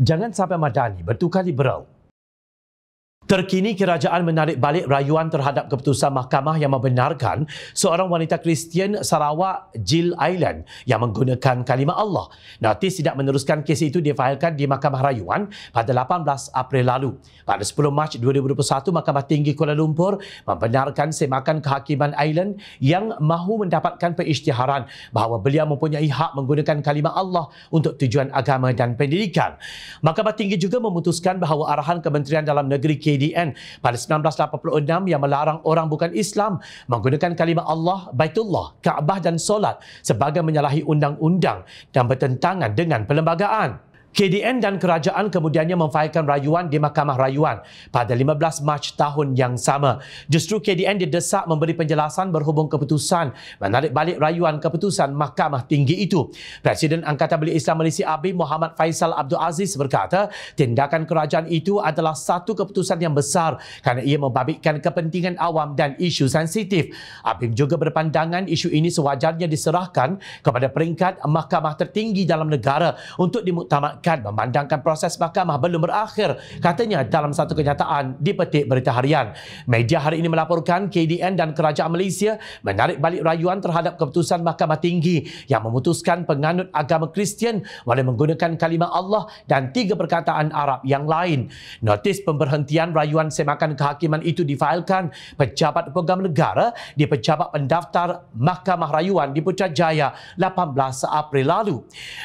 jangan sampai madani bertukar liberal Terkini kerajaan menarik balik rayuan terhadap keputusan mahkamah yang membenarkan seorang wanita Kristian Sarawak Jill Island yang menggunakan kalimah Allah. Notis tidak meneruskan kes itu difailkan di Mahkamah Rayuan pada 18 April lalu. Pada 10 Mac 2021, Mahkamah Tinggi Kuala Lumpur membenarkan semakan kehakiman Island yang mahu mendapatkan perisytiharan bahawa beliau mempunyai hak menggunakan kalimah Allah untuk tujuan agama dan pendidikan. Mahkamah Tinggi juga memutuskan bahawa arahan Kementerian Dalam Negeri KD PDN pada 1986 yang melarang orang bukan Islam menggunakan kalimah Allah, Baitullah, Kaabah dan Solat sebagai menyalahi undang-undang dan bertentangan dengan perlembagaan. KDN dan kerajaan kemudiannya memfailkan rayuan di Mahkamah Rayuan pada 15 Mac tahun yang sama. Justru KDN didesak memberi penjelasan berhubung keputusan menarik balik rayuan keputusan Mahkamah Tinggi itu. Presiden Angkatan Beli Islam Malaysia Abi Muhammad Faisal Abdul Aziz berkata, tindakan kerajaan itu adalah satu keputusan yang besar kerana ia membabitkan kepentingan awam dan isu sensitif. Abi juga berpandangan isu ini sewajarnya diserahkan kepada peringkat Mahkamah Tertinggi dalam negara untuk dimuktamadkan makan, memandangkan proses mahkamah belum berakhir, katanya dalam satu kenyataan di petik berita harian. Media hari ini melaporkan KDN dan Kerajaan Malaysia menarik balik rayuan terhadap keputusan mahkamah tinggi yang memutuskan penganut agama Kristian boleh menggunakan kalimah Allah dan tiga perkataan Arab yang lain. Notis pemberhentian rayuan semakan kehakiman itu difailkan pejabat pegawai negara di pejabat pendaftar mahkamah rayuan di Putrajaya 18 April lalu.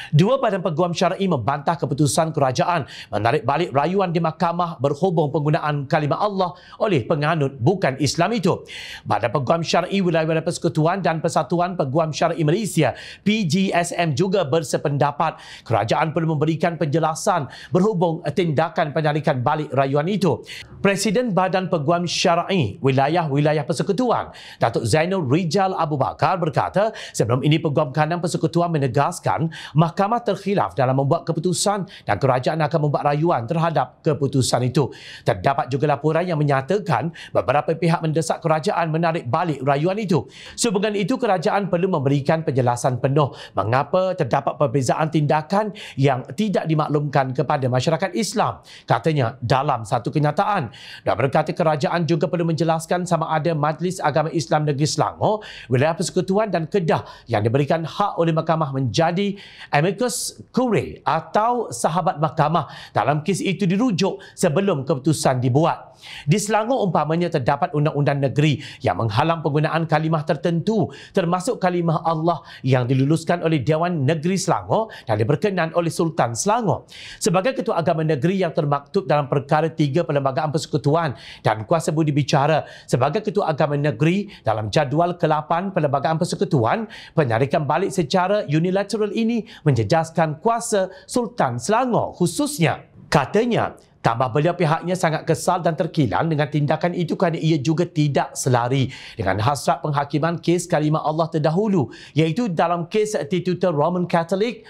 Dua badan peguam syar'i membantah membantah keputusan kerajaan menarik balik rayuan di mahkamah berhubung penggunaan kalimah Allah oleh penganut bukan Islam itu. Badan Peguam Syar'i Wilayah wilayah Persekutuan dan Persatuan Peguam Syar'i Malaysia PGSM juga bersependapat kerajaan perlu memberikan penjelasan berhubung tindakan penarikan balik rayuan itu. Presiden Badan Peguam Syar'i Wilayah Wilayah Persekutuan Datuk Zainul Rijal Abu Bakar berkata sebelum ini Peguam Kanan Persekutuan menegaskan mahkamah terkhilaf dalam membuat keputusan keputusan dan kerajaan akan membuat rayuan terhadap keputusan itu. Terdapat juga laporan yang menyatakan beberapa pihak mendesak kerajaan menarik balik rayuan itu. Sehubungan itu, kerajaan perlu memberikan penjelasan penuh mengapa terdapat perbezaan tindakan yang tidak dimaklumkan kepada masyarakat Islam. Katanya dalam satu kenyataan. Dan berkata kerajaan juga perlu menjelaskan sama ada Majlis Agama Islam Negeri Selangor, Wilayah Persekutuan dan Kedah yang diberikan hak oleh mahkamah menjadi amicus curiae atau atau sahabat mahkamah dalam kes itu dirujuk sebelum keputusan dibuat. Di Selangor umpamanya terdapat undang-undang negeri yang menghalang penggunaan kalimah tertentu termasuk kalimah Allah yang diluluskan oleh Dewan Negeri Selangor dan diberkenan oleh Sultan Selangor. Sebagai ketua agama negeri yang termaktub dalam perkara tiga perlembagaan persekutuan dan kuasa budi bicara sebagai ketua agama negeri dalam jadual ke-8 perlembagaan persekutuan, penarikan balik secara unilateral ini menjejaskan kuasa Sultan Hutan Selangor khususnya. Katanya, tambah beliau pihaknya sangat kesal dan terkilan dengan tindakan itu kerana ia juga tidak selari dengan hasrat penghakiman kes kalimah Allah terdahulu iaitu dalam kes titutor Roman Catholic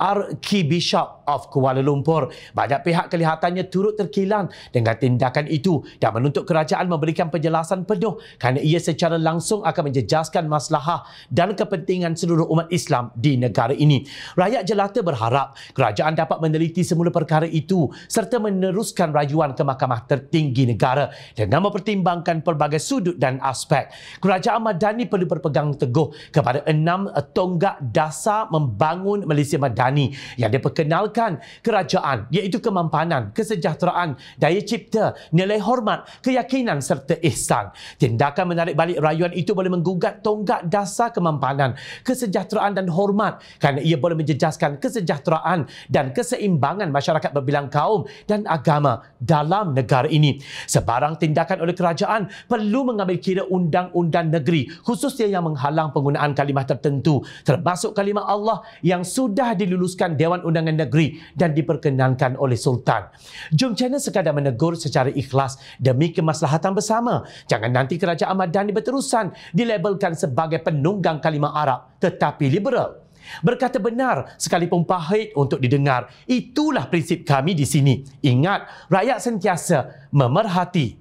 Archbishop of Kuala Lumpur. Banyak pihak kelihatannya turut terkilan dengan tindakan itu dan menuntut kerajaan memberikan penjelasan penuh kerana ia secara langsung akan menjejaskan masalah dan kepentingan seluruh umat Islam di negara ini. Rakyat jelata berharap kerajaan dapat meneliti semula perkara itu serta meneruskan rayuan ke mahkamah tertinggi negara dengan mempertimbangkan pelbagai sudut dan aspek. Kerajaan Madani perlu berpegang teguh kepada enam tonggak dasar membangun Malaysia Madani Rohani yang diperkenalkan kerajaan iaitu kemampanan, kesejahteraan, daya cipta, nilai hormat, keyakinan serta ihsan. Tindakan menarik balik rayuan itu boleh menggugat tonggak dasar kemampanan, kesejahteraan dan hormat kerana ia boleh menjejaskan kesejahteraan dan keseimbangan masyarakat berbilang kaum dan agama dalam negara ini. Sebarang tindakan oleh kerajaan perlu mengambil kira undang-undang negeri khususnya yang menghalang penggunaan kalimah tertentu termasuk kalimah Allah yang sudah dilulukkan diluluskan Dewan Undangan Negeri dan diperkenankan oleh Sultan. Jom Channel sekadar menegur secara ikhlas demi kemaslahatan bersama. Jangan nanti Kerajaan Ahmad berterusan dilabelkan sebagai penunggang kalimah Arab tetapi liberal. Berkata benar sekalipun pahit untuk didengar, itulah prinsip kami di sini. Ingat, rakyat sentiasa memerhati.